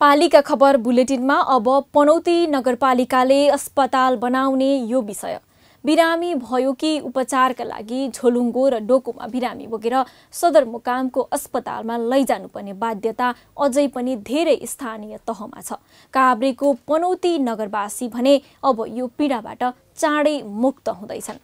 पालिका खबर बुलेटिनमा अब पनौती नगरपालिकाले अस्पताल बनाउने यो विषय बिरामी भयो कि उपचारका लागि झोलुङ्गो र डोकोमा बिरामी बोकेर सदरमुकामको अस्पतालमा लैजानुपर्ने बाध्यता अझै पनि धेरै स्थानीय तहमा छ काभ्रेको पनौती नगरवासी भने अब यो पीडाबाट चाँडै मुक्त हुँदैछन्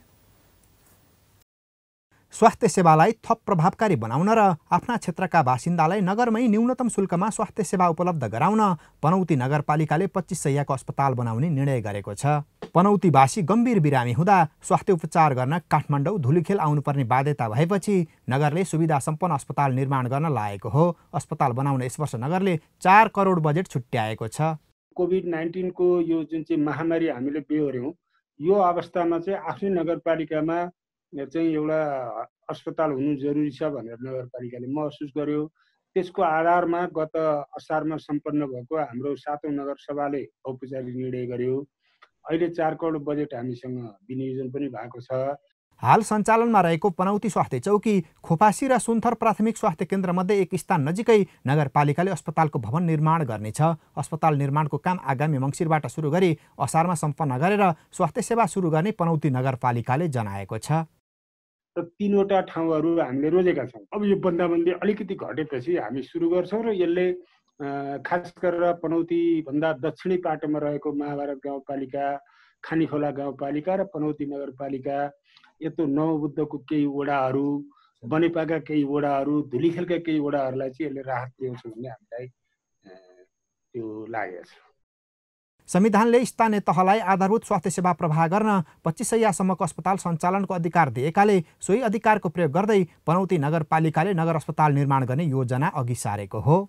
स्वास्थ्य सेवालाई थप प्रभावकारी बनाउन र आफ्ना क्षेत्रका बासिन्दालाई नगरमै न्यूनतम शुल्कमा स्वास्थ्य सेवा उपलब्ध गराउन पनौती नगरपालिकाले पच्चिस सयको अस्पताल बनाउने निर्णय गरेको छ पनौतीवासी गम्भीर बिरामी हुँदा स्वास्थ्य उपचार गर्न काठमाडौँ धुलीखेल आउनुपर्ने बाध्यता भएपछि नगरले सुविधा सम्पन्न अस्पताल निर्माण गर्न लागेको हो अस्पताल बनाउन यस वर्ष नगरले चार करोड बजेट छुट्याएको छ कोभिड नाइन्टिनको यो जुन चाहिँ महामारी हामीले बेहोऱ्यौँ यो अवस्थामा चाहिँ आफ्नै नगरपालिकामा चाहिँ एउटा अस्पताल हुनु जरुरी छ भनेर नगरपालिकाले महसुस गर्यो त्यसको आधारमा गत असारमा सम्पन्न भएको हाम्रो सातौँ नगरसभाले औपचारिक निर्णय गर्यो अहिले चार करोड बजेट हामीसँग विनियोजन पनि भएको छ हाल सञ्चालनमा रहेको पनौती स्वास्थ्य चौकी खोपासी र सुन्थर प्राथमिक स्वास्थ्य केन्द्रमध्ये एक स्थान नजिकै नगरपालिकाले अस्पतालको भवन निर्माण गर्नेछ अस्पताल निर्माणको काम आगामी मङ्सिरबाट सुरु गरी असारमा सम्पन्न गरेर स्वास्थ्य सेवा सुरु गर्ने पनौती नगरपालिकाले जनाएको छ र तिनवटा ठाउँहरू हामीले रोजेका छौँ अब यो बन्दाबन्दी अलिकति घटेपछि हामी सुरु गर्छौँ र यसले खास गरेर पनौतीभन्दा दक्षिणी पाटोमा रहेको महाभारत गाउँपालिका खानीखोला गाउँपालिका र पनौती नगरपालिका यत्रो नवबुद्धको केही वडाहरू बनेपाका केही वडाहरू धुलीखेलका केही वडाहरूलाई चाहिँ यसले राहत ल्याउँछ भन्ने हामीलाई त्यो लागेको छ संविधानले स्थानीय तहलाई आधारभूत स्वास्थ्य सेवा प्रवाह गर्न पच्चिस सयसम्मको अस्पताल सञ्चालनको अधिकार दिएकाले सोही अधिकारको प्रयोग गर्दै पनौती नगरपालिकाले नगर अस्पताल निर्माण गर्ने योजना अघि सारेको हो